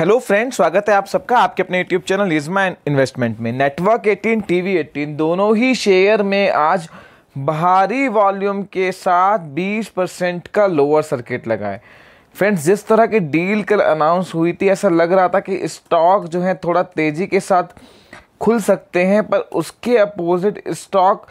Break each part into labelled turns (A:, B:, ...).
A: hello friends स्वागत है आप सबका आपके अपने यूट्यूब चैनल इजमा इन्वेस्टमेंट में नेटवर्क 18 टीवी 18 दोनों ही शेयर में आज भारी वॉल्यूम के साथ 20 परसेंट का लोअर सर्किट लगा है फ्रेंड्स जिस तरह की डील कल अनाउंस हुई थी ऐसा लग रहा था कि स्टॉक जो है थोड़ा तेज़ी के साथ खुल सकते हैं पर उसके अपोजिट स्टॉक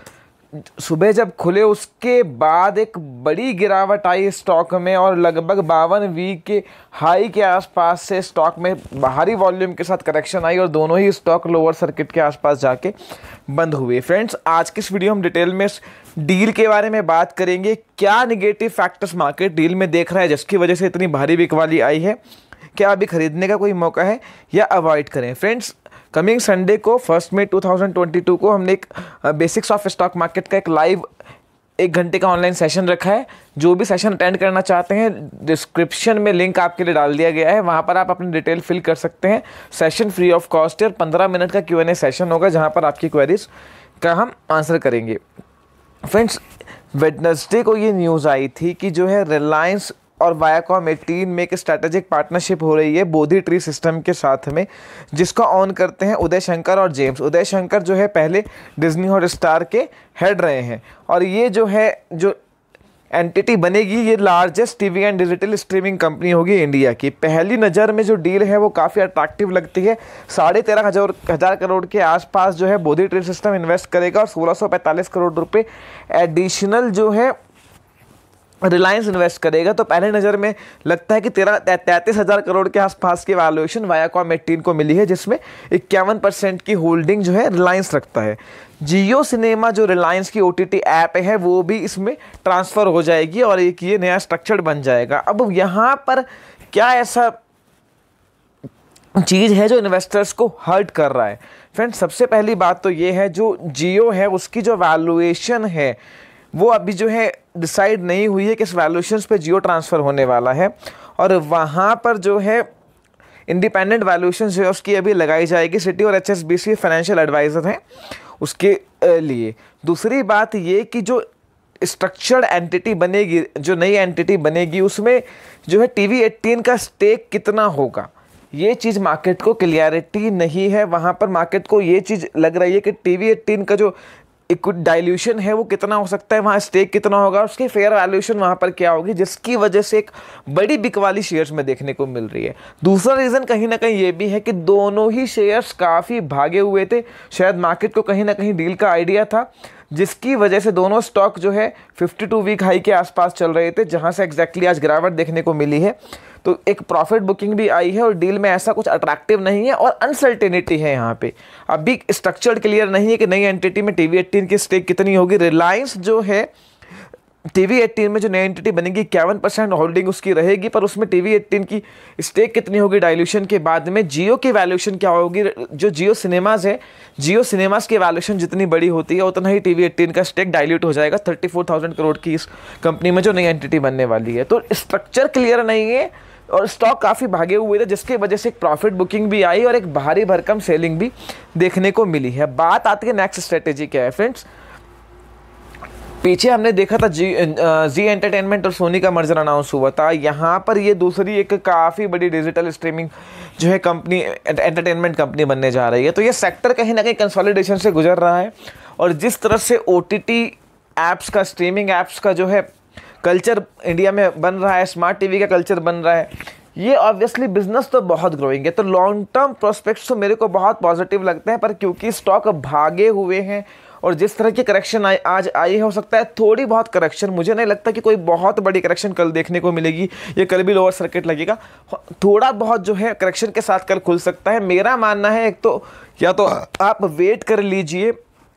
A: सुबह जब खुले उसके बाद एक बड़ी गिरावट आई स्टॉक में और लगभग बावन वीक के हाई के आसपास से स्टॉक में बाहरी वॉल्यूम के साथ करेक्शन आई और दोनों ही स्टॉक लोअर सर्किट के आसपास जाके बंद हुए फ्रेंड्स आज की इस वीडियो हम डिटेल में डील के बारे में बात करेंगे क्या निगेटिव फैक्टर्स मार्केट डील में देख रहा है जिसकी वजह से इतनी भारी बिकवाली आई है क्या अभी खरीदने का कोई मौका है या अवॉइड करें फ्रेंड्स कमिंग संडे को फर्स्ट मे 2022 को हमने एक बेसिक्स ऑफ स्टॉक मार्केट का एक लाइव एक घंटे का ऑनलाइन सेशन रखा है जो भी सेशन अटेंड करना चाहते हैं डिस्क्रिप्शन में लिंक आपके लिए डाल दिया गया है वहाँ पर आप अपनी डिटेल फिल कर सकते हैं सेशन फ्री ऑफ कॉस्ट है और पंद्रह मिनट का क्यू एन ए सेशन होगा जहाँ पर आपकी क्वेरीज का हम आंसर करेंगे फ्रेंड्स वेडनेसडे को ये न्यूज़ आई थी कि जो है रिलायंस और वायाकॉम एटीन में एक स्ट्रैटेजिक पार्टनरशिप हो रही है बोधी ट्री सिस्टम के साथ में जिसको ऑन करते हैं उदय शंकर और जेम्स उदय शंकर जो है पहले डिज्नी हॉट स्टार के हेड रहे हैं और ये जो है जो एंटिटी बनेगी ये largest TV and digital streaming company होगी इंडिया की पहली नज़र में जो डील है वो काफ़ी अट्रैक्टिव लगती है साढ़े तेरह हज़ार हज़ार करोड़ के आसपास जो है बोधी ट्रेड सिस्टम इन्वेस्ट करेगा और सोलह सौ पैंतालीस करोड़ रुपए एडिशनल जो है रिलायंस इन्वेस्ट करेगा तो पहले नज़र में लगता है कि तेरह तैंतीस हज़ार करोड़ के आसपास की वैल्यूएशन वायाकॉम एट्टीन को मिली है जिसमें इक्यावन परसेंट की होल्डिंग जो है रिलायंस रखता है जियो सिनेमा जो रिलायंस की ओ टी टी ऐप है वो भी इसमें ट्रांसफ़र हो जाएगी और एक ये नया स्ट्रक्चर बन जाएगा अब यहाँ पर क्या ऐसा चीज़ है जो इन्वेस्टर्स को हर्ट कर रहा है फ्रेंड सबसे पहली बात तो ये है जो जियो है उसकी जो वैल्यूएशन है वो अभी जो है डिसाइड नहीं हुई है किस वैल्यूशंस पे जियो ट्रांसफ़र होने वाला है और वहाँ पर जो है इंडिपेंडेंट वैल्यूशन जो है उसकी अभी लगाई जाएगी सिटी और एच फाइनेंशियल एडवाइज़र हैं उसके लिए दूसरी बात ये कि जो स्ट्रक्चर्ड एंटिटी बनेगी जो नई एंटिटी बनेगी उसमें जो है टी वी एट्टीन का स्टेक कितना होगा ये चीज़ मार्केट को क्लियरिटी नहीं है वहाँ पर मार्केट को ये चीज़ लग रही है कि टी वी एट्टीन का जो डाइल्यूशन है वो कितना हो सकता है वहाँ स्टेक कितना होगा उसकी फेयर वैल्यूशन वहाँ पर क्या होगी जिसकी वजह से एक बड़ी बिकवाली शेयर्स में देखने को मिल रही है दूसरा रीज़न कहीं ना कहीं ये भी है कि दोनों ही शेयर्स काफ़ी भागे हुए थे शायद मार्केट को कहीं ना कहीं डील का आइडिया था जिसकी वजह से दोनों स्टॉक जो है 52 वीक हाई के आसपास चल रहे थे जहां से एग्जैक्टली आज गिरावट देखने को मिली है तो एक प्रॉफिट बुकिंग भी आई है और डील में ऐसा कुछ अट्रैक्टिव नहीं है और अनसर्टेनिटी है यहाँ पे अभी स्ट्रक्चर क्लियर नहीं है कि नई एंटिटी में टी वी की स्टेक कितनी होगी रिलायंस जो है टी वी एट्टीन में जो नई एंटिटी बनेगी इक्यावन परसेंट होल्डिंग उसकी रहेगी पर उसमें टी वी एट्टीन की स्टेक कितनी होगी डायल्यूशन के बाद में जियो की वैल्यूशन क्या होगी जो जियो सिनेमाज है जियो सिनेमाज की वैल्यूशन जितनी बड़ी होती है उतना ही टी वी एट्टीन का स्टेक डायल्यूट हो जाएगा थर्टी फोर थाउजेंड करोड़ की इस कंपनी में जो नई एंटिटी बनने वाली है तो स्ट्रक्चर क्लियर नहीं है और स्टॉक काफ़ी भागे हुए थे जिसके वजह से एक प्रॉफिट बुकिंग भी आई और एक भारी भरकम सेलिंग भी देखने को मिली है बात आती है नेक्स्ट स्ट्रेटेजी क्या है फ्रेंड्स पीछे हमने देखा था जी जी एंटरटेनमेंट और सोनी का मर्जर अनाउंस हुआ था यहाँ पर ये दूसरी एक काफ़ी बड़ी डिजिटल स्ट्रीमिंग जो है कंपनी एंटरटेनमेंट कंपनी बनने जा रही है तो ये सेक्टर कहीं ना कहीं कंसोलिडेशन से गुजर रहा है और जिस तरह से ओ टी टी ऐप्स का स्ट्रीमिंग ऐप्स का जो है कल्चर इंडिया में बन रहा है स्मार्ट टीवी का कल्चर बन रहा है ये ऑब्वियसली बिजनेस तो बहुत ग्रोइंग है तो लॉन्ग टर्म प्रोस्पेक्ट्स तो मेरे को बहुत पॉजिटिव लगते हैं पर क्योंकि स्टॉक भागे हुए हैं और जिस तरह की करेक्शन आ, आज आई हो सकता है थोड़ी बहुत करेक्शन मुझे नहीं लगता कि कोई बहुत बड़ी करेक्शन कल देखने को मिलेगी या कल भी लोअर सर्किट लगेगा थोड़ा बहुत जो है करेक्शन के साथ कल खुल सकता है मेरा मानना है एक तो या तो आप वेट कर लीजिए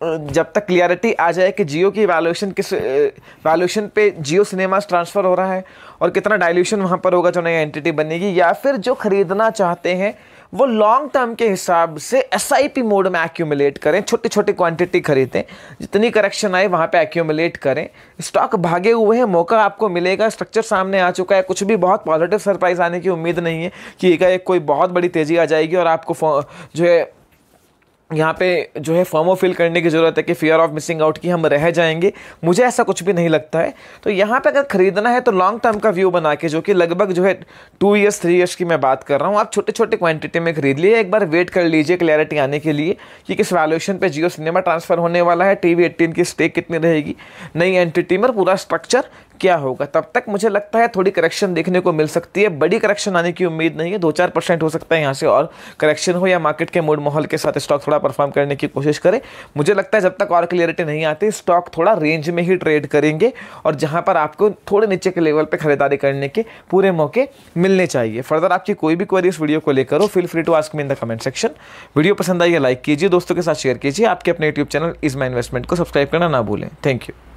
A: जब तक क्लियरिटी आ जाए कि जियो की वैल्यूशन किस वैल्यूशन पे जियो सिनेमास ट्रांसफ़र हो रहा है और कितना डाइल्यूशन वहाँ पर होगा जो नई एंटिटी बनेगी या फिर जो ख़रीदना चाहते हैं वो लॉन्ग टर्म के हिसाब से एस मोड में एक्यूमुलेट करें छोटी छोटी क्वांटिटी खरीदें जितनी करेक्शन आए वहाँ पे एक्यूमुलेट करें स्टॉक भागे हुए हैं मौका आपको मिलेगा स्ट्रक्चर सामने आ चुका है कुछ भी बहुत पॉजिटिव सरप्राइज आने की उम्मीद नहीं है कि एक कोई बहुत बड़ी तेज़ी आ जाएगी और आपको जो है यहाँ पे जो है फॉर्मो फिल करने की ज़रूरत है कि फियर ऑफ मिसिंग आउट की हम रह जाएंगे मुझे ऐसा कुछ भी नहीं लगता है तो यहाँ पे अगर ख़रीदना है तो लॉन्ग टर्म का व्यू बना के जो कि लगभग जो है टू इयर्स थ्री इयर्स की मैं बात कर रहा हूँ आप छोटे छोटे क्वांटिटी में खरीद लिए एक बार वेट कर लीजिए क्लैरिटी आने के लिए कि किस वैल्यूशन पर जियो सिनेमा ट्रांसफ़र होने वाला है टी वी की स्टेक कितनी रहेगी नई एंटिटी में पूरा स्ट्रक्चर क्या होगा तब तक मुझे लगता है थोड़ी करेक्शन देखने को मिल सकती है बड़ी करेक्शन आने की उम्मीद नहीं है दो चार परसेंट हो सकता है यहाँ से और करेक्शन हो या मार्केट के मूड माहौल के साथ स्टॉक थोड़ा परफॉर्म करने की कोशिश करें मुझे लगता है जब तक और क्लियरिटी नहीं आती स्टॉक थोड़ा रेंज में ही ट्रेड करेंगे और जहाँ पर आपको थोड़े नीचे के लेवल पर खरीदारी करने के पूरे मौके मिलने चाहिए फर्दर आपकी कोई भी क्वेरी इस वीडियो को लेकर हो feel free to ask me in the comment section video पसंद आई लाइक कीजिए दोस्तों के साथ शेयर कीजिए आपके अपने YouTube channel is my investment को सब्सक्राइब करना ना भूलें थैंक यू